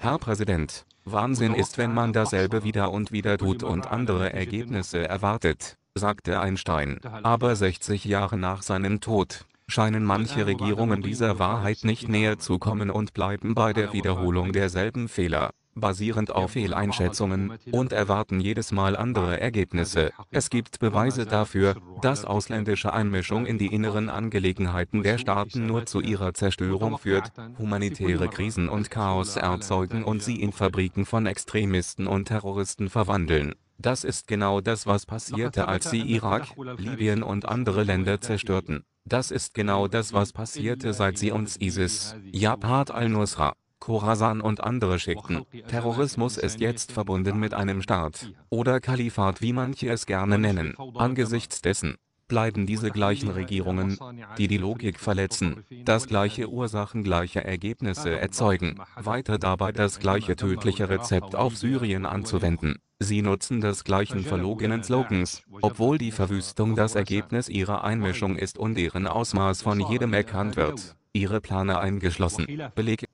Herr Präsident, Wahnsinn ist, wenn man dasselbe wieder und wieder tut und andere Ergebnisse erwartet, sagte Einstein. Aber 60 Jahre nach seinem Tod scheinen manche Regierungen dieser Wahrheit nicht näher zu kommen und bleiben bei der Wiederholung derselben Fehler basierend auf Fehleinschätzungen, und erwarten jedes Mal andere Ergebnisse. Es gibt Beweise dafür, dass ausländische Einmischung in die inneren Angelegenheiten der Staaten nur zu ihrer Zerstörung führt, humanitäre Krisen und Chaos erzeugen und sie in Fabriken von Extremisten und Terroristen verwandeln. Das ist genau das was passierte als sie Irak, Libyen und andere Länder zerstörten. Das ist genau das was passierte seit sie uns ISIS, Jabhat al-Nusra, Khorasan und andere schickten. Terrorismus ist jetzt verbunden mit einem Staat oder Kalifat wie manche es gerne nennen. Angesichts dessen bleiben diese gleichen Regierungen, die die Logik verletzen, dass gleiche Ursachen gleiche Ergebnisse erzeugen, weiter dabei das gleiche tödliche Rezept auf Syrien anzuwenden. Sie nutzen das gleichen verlogenen Slogans, obwohl die Verwüstung das Ergebnis ihrer Einmischung ist und deren Ausmaß von jedem erkannt wird. Ihre Plane eingeschlossen. Beleg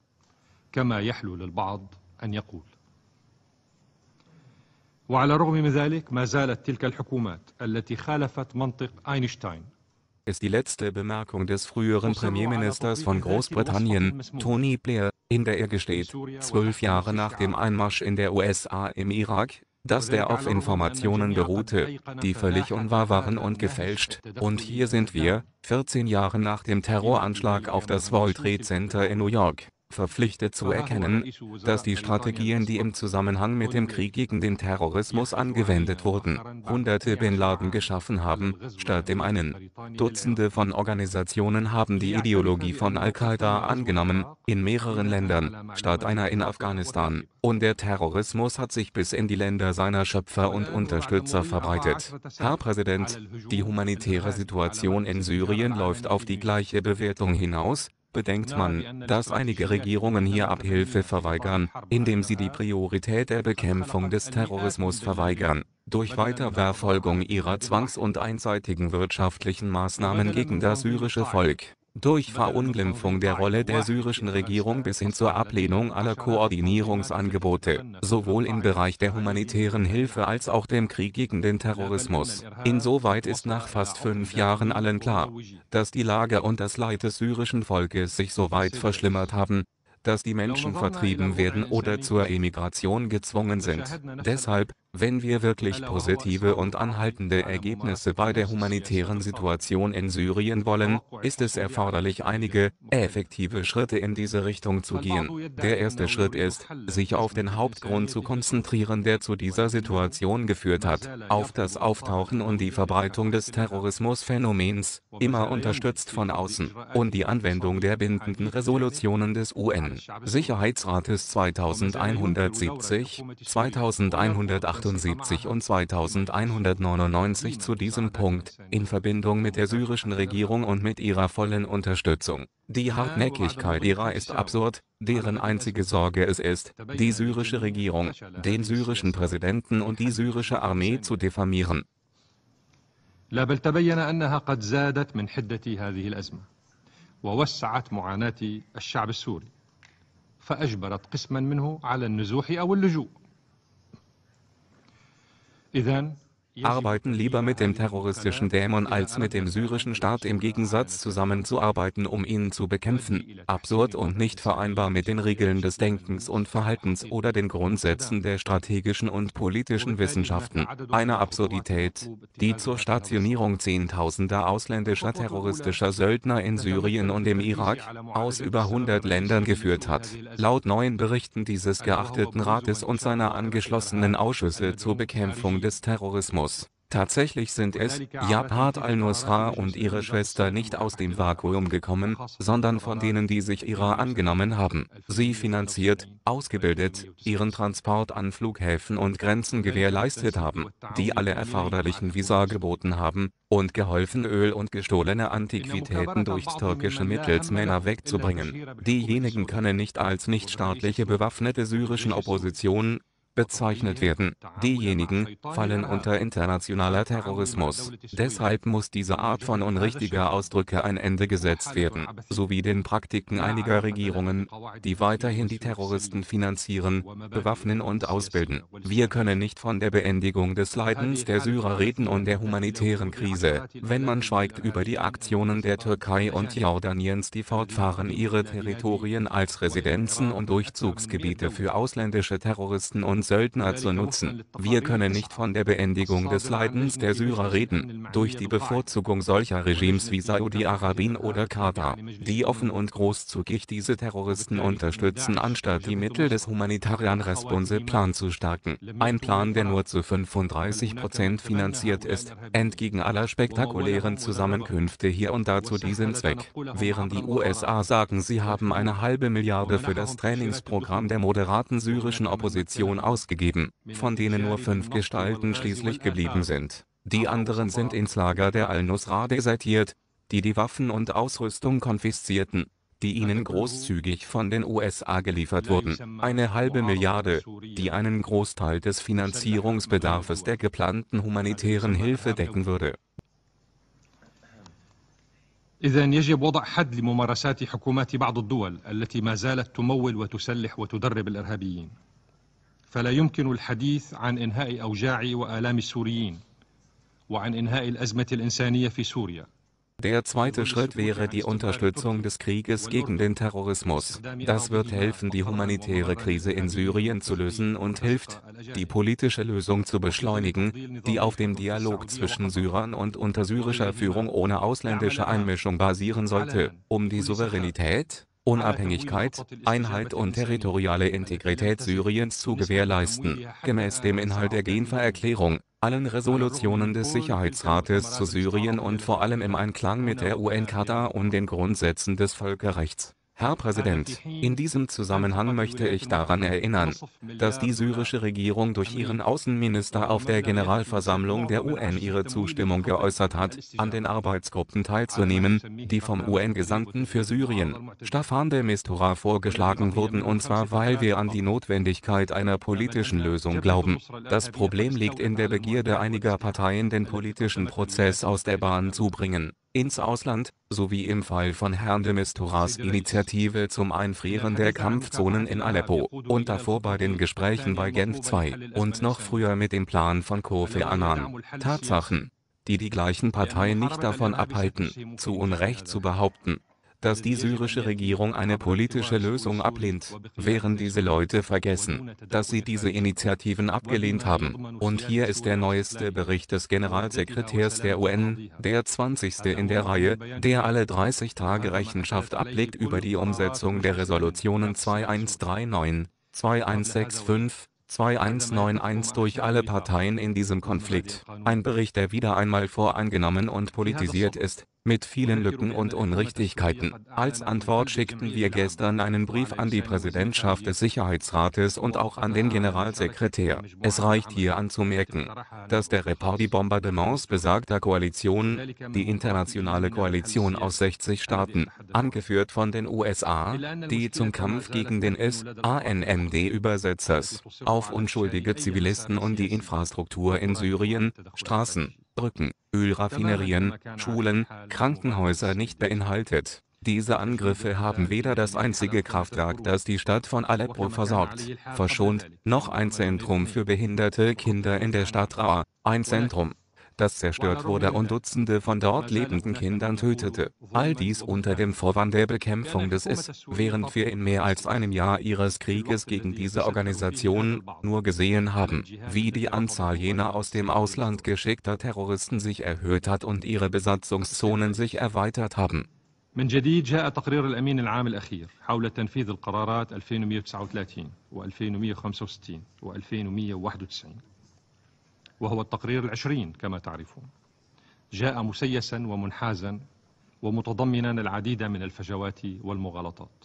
كما يحلو للبعض أن يقول وعلى الرغم من ذلك ما زالت تلك الحكومات التي خالفت منطق أينشتاين ist die letzte Bemerkung des früheren Premierministers von Großbritannien, Tony Blair, in der er gesteht, zwölf Jahre nach dem Einmarsch in der USA im Irak, dass der auf Informationen beruhte, die völlig unwahr waren und gefälscht. Und hier sind wir, 14 Jahre nach dem Terroranschlag auf das World Trade Center in New York verpflichtet zu erkennen, dass die Strategien die im Zusammenhang mit dem Krieg gegen den Terrorismus angewendet wurden, hunderte Bin Laden geschaffen haben, statt dem einen. Dutzende von Organisationen haben die Ideologie von Al-Qaida angenommen, in mehreren Ländern, statt einer in Afghanistan, und der Terrorismus hat sich bis in die Länder seiner Schöpfer und Unterstützer verbreitet. Herr Präsident, die humanitäre Situation in Syrien läuft auf die gleiche Bewertung hinaus, Bedenkt man, dass einige Regierungen hier Abhilfe verweigern, indem sie die Priorität der Bekämpfung des Terrorismus verweigern. Durch Weiterverfolgung ihrer zwangs- und einseitigen wirtschaftlichen Maßnahmen gegen das syrische Volk durch Verunglimpfung der Rolle der syrischen Regierung bis hin zur Ablehnung aller Koordinierungsangebote, sowohl im Bereich der humanitären Hilfe als auch dem Krieg gegen den Terrorismus. Insoweit ist nach fast fünf Jahren allen klar, dass die Lage und das Leid des syrischen Volkes sich so weit verschlimmert haben, dass die Menschen vertrieben werden oder zur Emigration gezwungen sind. Deshalb wenn wir wirklich positive und anhaltende Ergebnisse bei der humanitären Situation in Syrien wollen, ist es erforderlich einige, effektive Schritte in diese Richtung zu gehen. Der erste Schritt ist, sich auf den Hauptgrund zu konzentrieren, der zu dieser Situation geführt hat, auf das Auftauchen und die Verbreitung des Terrorismusphänomens, immer unterstützt von außen, und die Anwendung der bindenden Resolutionen des UN-Sicherheitsrates 2170, 2180 1978 und 2199 zu diesem Punkt, in Verbindung mit der syrischen Regierung und mit ihrer vollen Unterstützung. Die Hartnäckigkeit ihrer ist absurd, deren einzige Sorge es ist, die syrische Regierung, den syrischen Präsidenten und die syrische Armee zu diffamieren. لا بل تبين أنها قد زادت من حدة هذه الأزمة ووسعت معاناة الشعب السوري فأجبرت قسما منه على النزوح أو اللجوء إذا arbeiten lieber mit dem terroristischen Dämon als mit dem syrischen Staat im Gegensatz zusammenzuarbeiten um ihn zu bekämpfen. Absurd und nicht vereinbar mit den Regeln des Denkens und Verhaltens oder den Grundsätzen der strategischen und politischen Wissenschaften. Eine Absurdität, die zur Stationierung zehntausender ausländischer terroristischer Söldner in Syrien und im Irak aus über 100 Ländern geführt hat. Laut neuen Berichten dieses geachteten Rates und seiner angeschlossenen Ausschüsse zur Bekämpfung des Terrorismus aus. Tatsächlich sind es, Jabhat al-Nusra und ihre Schwester nicht aus dem Vakuum gekommen, sondern von denen die sich ihrer angenommen haben. Sie finanziert, ausgebildet, ihren Transport an Flughäfen und Grenzen gewährleistet haben, die alle erforderlichen Visa geboten haben, und geholfen Öl und gestohlene Antiquitäten durch türkische Mittelsmänner wegzubringen. Diejenigen können nicht als nichtstaatliche bewaffnete syrischen Opposition bezeichnet werden. Diejenigen fallen unter internationaler Terrorismus. Deshalb muss diese Art von unrichtiger Ausdrücke ein Ende gesetzt werden, sowie den Praktiken einiger Regierungen, die weiterhin die Terroristen finanzieren, bewaffnen und ausbilden. Wir können nicht von der Beendigung des Leidens der Syrer reden und der humanitären Krise, wenn man schweigt über die Aktionen der Türkei und Jordaniens, die fortfahren ihre Territorien als Residenzen und Durchzugsgebiete für ausländische Terroristen und Söldner zu nutzen. Wir können nicht von der Beendigung des Leidens der Syrer reden, durch die Bevorzugung solcher Regimes wie Saudi-Arabien oder Katar, die offen und großzügig diese Terroristen unterstützen anstatt die Mittel des humanitären Response-Plan zu stärken. Ein Plan, der nur zu 35% Prozent finanziert ist, entgegen aller spektakulären Zusammenkünfte hier und da zu diesem Zweck. Während die USA sagen sie haben eine halbe Milliarde für das Trainingsprogramm der moderaten syrischen Opposition ausgegeben ausgegeben, von denen nur fünf Gestalten schließlich geblieben sind. Die anderen sind ins Lager der Al-Nusra desertiert, die die Waffen und Ausrüstung konfiszierten, die ihnen großzügig von den USA geliefert wurden. Eine halbe Milliarde, die einen Großteil des Finanzierungsbedarfs der geplanten humanitären Hilfe decken würde. إذا يجب وضع حد لممارسات حكومات بعض الدول التي ما زالت تمول وتسلح وتدرب الإرهابيين فلا يمكن الحديث عن إنهاء أوجاع وآلام السوريين وعن إنهاء الأزمة الإنسانية في سوريا Der zweite Schritt wäre die Unterstützung des Krieges gegen den Terrorismus. Das wird helfen, die humanitäre Krise in Syrien zu lösen und hilft, die politische Lösung zu beschleunigen, die auf dem Dialog zwischen Syrern und unter syrischer Führung ohne ausländische Einmischung basieren sollte, um die Souveränität Unabhängigkeit, Einheit und territoriale Integrität Syriens zu gewährleisten. Gemäß dem Inhalt der Genfer Erklärung, allen Resolutionen des Sicherheitsrates zu Syrien und vor allem im Einklang mit der UN-Charta und den Grundsätzen des Völkerrechts Herr Präsident, in diesem Zusammenhang möchte ich daran erinnern, dass die syrische Regierung durch ihren Außenminister auf der Generalversammlung der UN ihre Zustimmung geäußert hat, an den Arbeitsgruppen teilzunehmen, die vom UN-Gesandten für Syrien, Staffan de Mistura vorgeschlagen wurden und zwar weil wir an die Notwendigkeit einer politischen Lösung glauben. Das Problem liegt in der Begierde einiger Parteien den politischen Prozess aus der Bahn zu bringen ins Ausland, sowie im Fall von Herrn de Mistoras Initiative zum Einfrieren der Kampfzonen in Aleppo und davor bei den Gesprächen bei Genf II und noch früher mit dem Plan von Kofi Annan. Tatsachen, die die gleichen Parteien nicht davon abhalten, zu Unrecht zu behaupten dass die syrische Regierung eine politische Lösung ablehnt, während diese Leute vergessen, dass sie diese Initiativen abgelehnt haben. Und hier ist der neueste Bericht des Generalsekretärs der UN, der 20. in der Reihe, der alle 30 Tage Rechenschaft ablegt über die Umsetzung der Resolutionen 2139, 2165, 2191 durch alle Parteien in diesem Konflikt. Ein Bericht, der wieder einmal voreingenommen und politisiert ist, mit vielen Lücken und Unrichtigkeiten. Als Antwort schickten wir gestern einen Brief an die Präsidentschaft des Sicherheitsrates und auch an den Generalsekretär. Es reicht hier anzumerken, dass der Report die Bombardements besagter Koalitionen, die internationale Koalition aus 60 Staaten, angeführt von den USA, die zum Kampf gegen den s anmd übersetzers auf unschuldige Zivilisten und die Infrastruktur in Syrien, Straßen, Brücken, Ölraffinerien, Schulen, Krankenhäuser nicht beinhaltet. Diese Angriffe haben weder das einzige Kraftwerk, das die Stadt von Aleppo versorgt, verschont, noch ein Zentrum für behinderte Kinder in der Stadt Raa, ein Zentrum, das zerstört wurde und Dutzende von dort lebenden Kindern tötete. All dies unter dem Vorwand der Bekämpfung des IS. Während wir in mehr als einem Jahr ihres Krieges gegen diese Organisation nur gesehen haben, wie die Anzahl jener aus dem Ausland geschickter Terroristen sich erhöht hat und ihre Besatzungszonen sich erweitert haben. من جديد جاء تقرير الأمين العام الأخير حول تنفيذ القرارات 2139 و 2165 و 2191 وهو التقرير العشرين كما تعرفون جاء مسيسا ومنحازا ومتضمنا العديد من الفجوات والمغالطات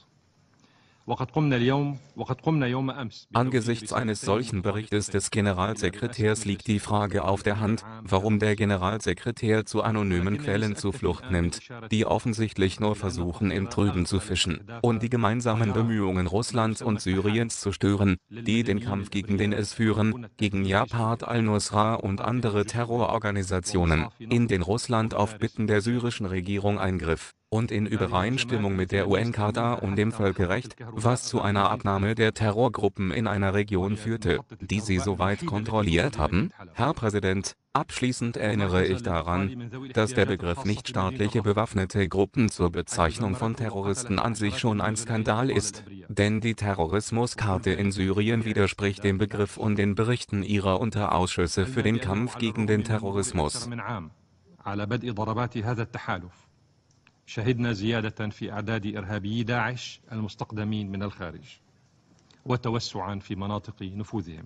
Angesichts eines solchen Berichtes des Generalsekretärs liegt die Frage auf der Hand, warum der Generalsekretär zu anonymen Quellen Zuflucht nimmt, die offensichtlich nur versuchen im Trüben zu fischen und die gemeinsamen Bemühungen Russlands und Syriens zu stören, die den Kampf gegen den es führen, gegen Jabhat al-Nusra und andere Terrororganisationen, in den Russland auf Bitten der syrischen Regierung eingriff und in Übereinstimmung mit der UN-Charta und dem Völkerrecht, was zu einer Abnahme der Terrorgruppen in einer Region führte, die sie soweit kontrolliert haben? Herr Präsident, Abschließend erinnere ich daran, dass der Begriff nichtstaatliche bewaffnete Gruppen zur Bezeichnung von Terroristen an sich schon ein Skandal ist, denn die Terrorismuskarte in Syrien widerspricht dem Begriff und den Berichten ihrer Unterausschüsse für den Kampf gegen den Terrorismus. شهدنا زيادة في أعداد إرهابيي داعش المستقدمين من الخارج وتوسعا في مناطق نفوذهم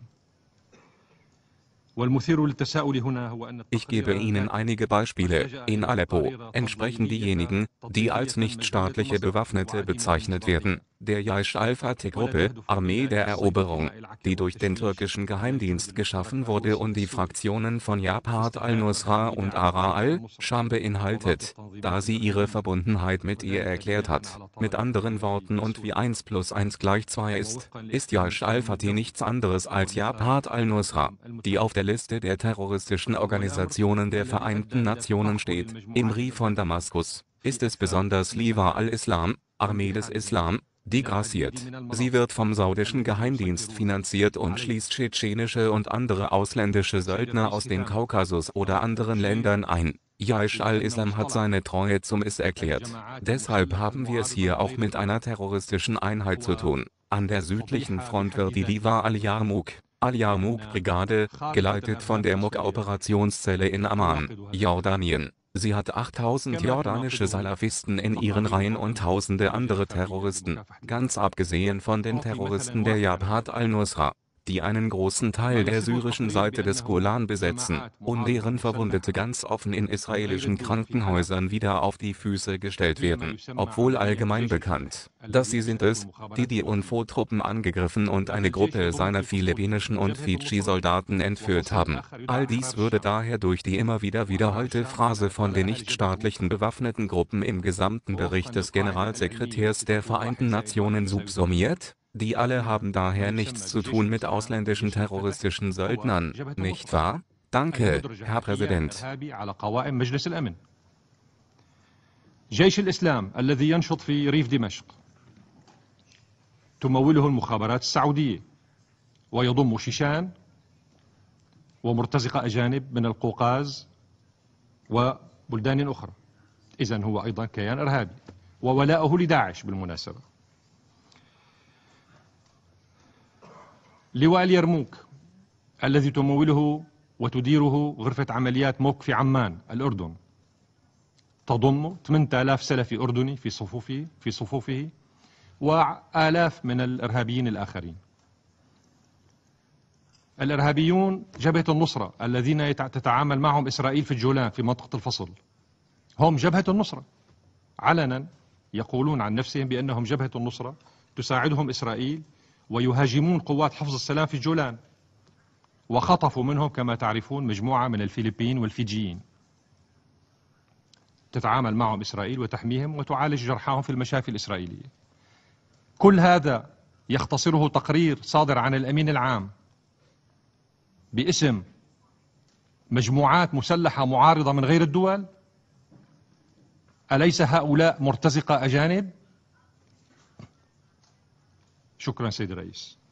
Ich gebe Ihnen einige Beispiele. In Aleppo entsprechen diejenigen, die als nichtstaatliche Bewaffnete bezeichnet werden, der Jaish al-Fatih-Gruppe, Armee der Eroberung, die durch den türkischen Geheimdienst geschaffen wurde und die Fraktionen von Jabhat al-Nusra und Ara al-Sham beinhaltet, da sie ihre Verbundenheit mit ihr erklärt hat. Mit anderen Worten und wie 1 plus 1 gleich 2 ist, ist Jaish al-Fatih nichts anderes als Jabhat al-Nusra, die auf der Liste der terroristischen Organisationen der Vereinten Nationen steht. Im Ri von Damaskus ist es besonders Liwa al-Islam (Armee des Islam) die grassiert. Sie wird vom saudischen Geheimdienst finanziert und schließt tschetschenische und andere ausländische Söldner aus dem Kaukasus oder anderen Ländern ein. Jaish al-Islam hat seine Treue zum Is erklärt. Deshalb haben wir es hier auch mit einer terroristischen Einheit zu tun. An der südlichen Front wird die Liwa al-Yarmouk Al-Yarmouk-Brigade, geleitet von der Mokka-Operationszelle in Amman, Jordanien. Sie hat 8000 jordanische Salafisten in ihren Reihen und tausende andere Terroristen, ganz abgesehen von den Terroristen der Jabhat al-Nusra die einen großen Teil der syrischen Seite des Golan besetzen, und deren Verwundete ganz offen in israelischen Krankenhäusern wieder auf die Füße gestellt werden, obwohl allgemein bekannt, dass sie sind es, die die UNFO-Truppen angegriffen und eine Gruppe seiner philippinischen und Fidschi-Soldaten entführt haben. All dies würde daher durch die immer wieder wiederholte Phrase von den nichtstaatlichen bewaffneten Gruppen im gesamten Bericht des Generalsekretärs der Vereinten Nationen subsumiert, Die alle haben daher nichts zu tun mit ausländischen terroristischen Söldnern, nicht wahr? Danke, Herr Präsident. جيش الإسلام الذي ينشط في ريف دمشق تموله المخابرات السعودية ويضم شيشان ومرتزقة أجانب من القوقاز وبلدان أخرى إذا هو أيضا كيان إرهابي وولاؤه لداعش بالمناسبة لواء اليرموك الذي تموله وتديره غرفة عمليات موك في عمان الأردن تضم 8000 سلفي أردني في صفوفه في صفوفه وآلاف من الإرهابيين الآخرين الإرهابيون جبهة النصرة الذين تتعامل معهم إسرائيل في الجولان في منطقة الفصل هم جبهة النصرة علنا يقولون عن نفسهم بأنهم جبهة النصرة تساعدهم إسرائيل ويهاجمون قوات حفظ السلام في جولان وخطفوا منهم كما تعرفون مجموعة من الفلبين والفيجيين تتعامل معهم إسرائيل وتحميهم وتعالج جرحاهم في المشافي الإسرائيلية كل هذا يختصره تقرير صادر عن الأمين العام باسم مجموعات مسلحة معارضة من غير الدول أليس هؤلاء مرتزقة أجانب؟ شكرا سيد الرئيس